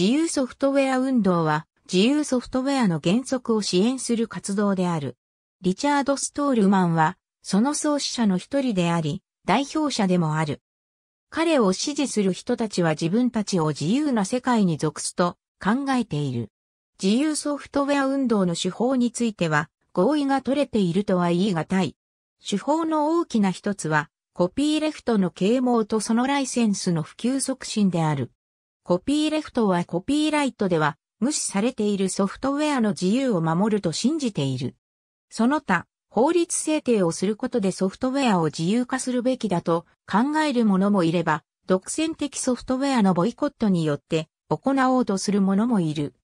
自由ソフトウェア運動は、自由ソフトウェアの原則を支援する活動である。リチャード・ストールマンは、その創始者の一人であり、代表者でもある。彼を支持する人たちは自分たちを自由な世界に属すと考えている。自由ソフトウェア運動の手法については合意が取れているとは言い難い。手法の大きな一つはコピーレフトの啓蒙とそのライセンスの普及促進である。コピーレフトはコピーライトでは無視されているソフトウェアの自由を守ると信じている。その他、法律制定をすることでソフトウェアを自由化するべきだと考える者もいれば、独占的ソフトウェアのボイコットによって行おうとする者もいる。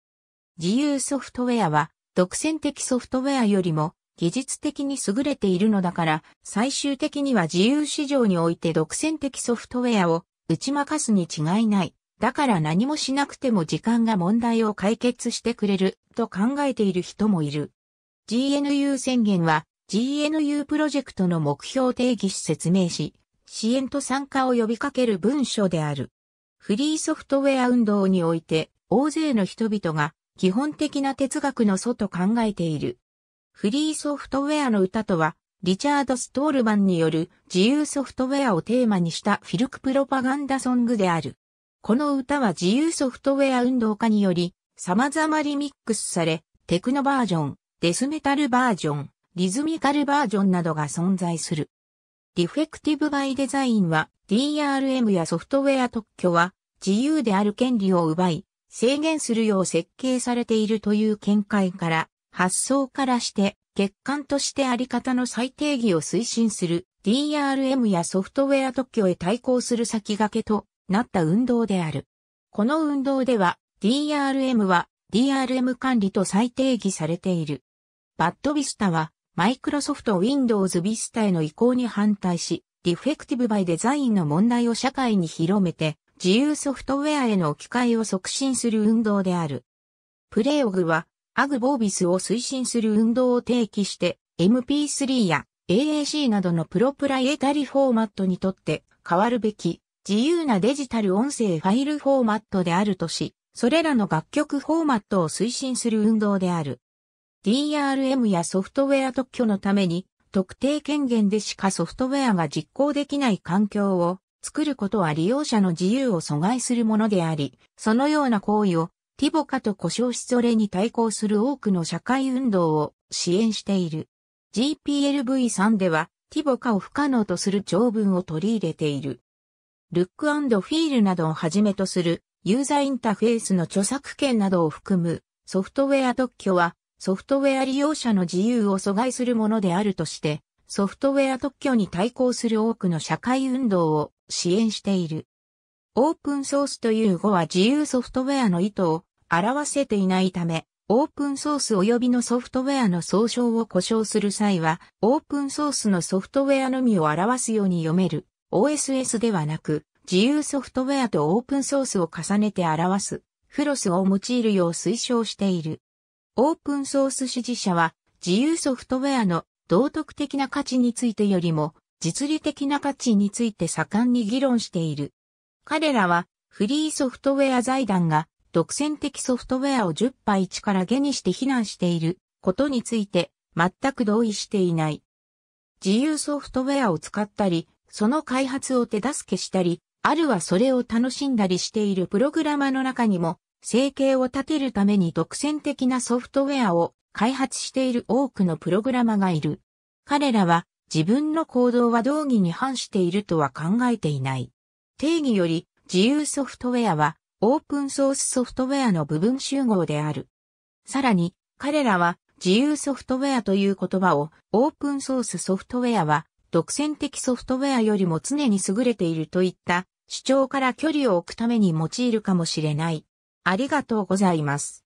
自由ソフトウェアは独占的ソフトウェアよりも技術的に優れているのだから最終的には自由市場において独占的ソフトウェアを打ち負かすに違いない。だから何もしなくても時間が問題を解決してくれると考えている人もいる。GNU 宣言は GNU プロジェクトの目標定義し説明し、支援と参加を呼びかける文書である。フリーソフトウェア運動において大勢の人々が基本的な哲学の祖と考えている。フリーソフトウェアの歌とは、リチャード・ストールマンによる自由ソフトウェアをテーマにしたフィルクプロパガンダソングである。この歌は自由ソフトウェア運動家により、様々リミックスされ、テクノバージョン、デスメタルバージョン、リズミカルバージョンなどが存在する。ディフェクティブバイデザインは DRM やソフトウェア特許は自由である権利を奪い制限するよう設計されているという見解から発想からして欠陥としてあり方の再定義を推進する DRM やソフトウェア特許へ対抗する先駆けとなった運動である。この運動では DRM は DRM 管理と再定義されている。バッドビスタはマイクロソフト Windows ビスタへの移行に反対し、ディフェクティブバイデザインの問題を社会に広めて、自由ソフトウェアへの置き換えを促進する運動である。プレイオグは、アグボービスを推進する運動を提起して、MP3 や AAC などのプロプライエタリフォーマットにとって変わるべき自由なデジタル音声ファイルフォーマットであるとし、それらの楽曲フォーマットを推進する運動である。DRM やソフトウェア特許のために、特定権限でしかソフトウェアが実行できない環境を作ることは利用者の自由を阻害するものであり、そのような行為をティボカと故障しそれに対抗する多くの社会運動を支援している。GPLv3 ではティボカを不可能とする条文を取り入れている。ルックフィールなどをはじめとするユーザーインターフェースの著作権などを含むソフトウェア特許はソフトウェア利用者の自由を阻害するものであるとしてソフトウェア特許に対抗する多くの社会運動を支援している。オープンソースという語は自由ソフトウェアの意図を表せていないため、オープンソース及びのソフトウェアの総称を呼称する際は、オープンソースのソフトウェアのみを表すように読める。OSS ではなく、自由ソフトウェアとオープンソースを重ねて表す、フロスを用いるよう推奨している。オープンソース支持者は、自由ソフトウェアの道徳的な価値についてよりも、実利的な価値について盛んに議論している。彼らは、フリーソフトウェア財団が、独占的ソフトウェアを10杯1から下にして非難していることについて、全く同意していない。自由ソフトウェアを使ったり、その開発を手助けしたり、あるはそれを楽しんだりしているプログラマの中にも、生計を立てるために独占的なソフトウェアを開発している多くのプログラマがいる。彼らは自分の行動は道義に反しているとは考えていない。定義より自由ソフトウェアはオープンソースソフトウェアの部分集合である。さらに彼らは自由ソフトウェアという言葉をオープンソースソフトウェアは独占的ソフトウェアよりも常に優れているといった主張から距離を置くために用いるかもしれない。ありがとうございます。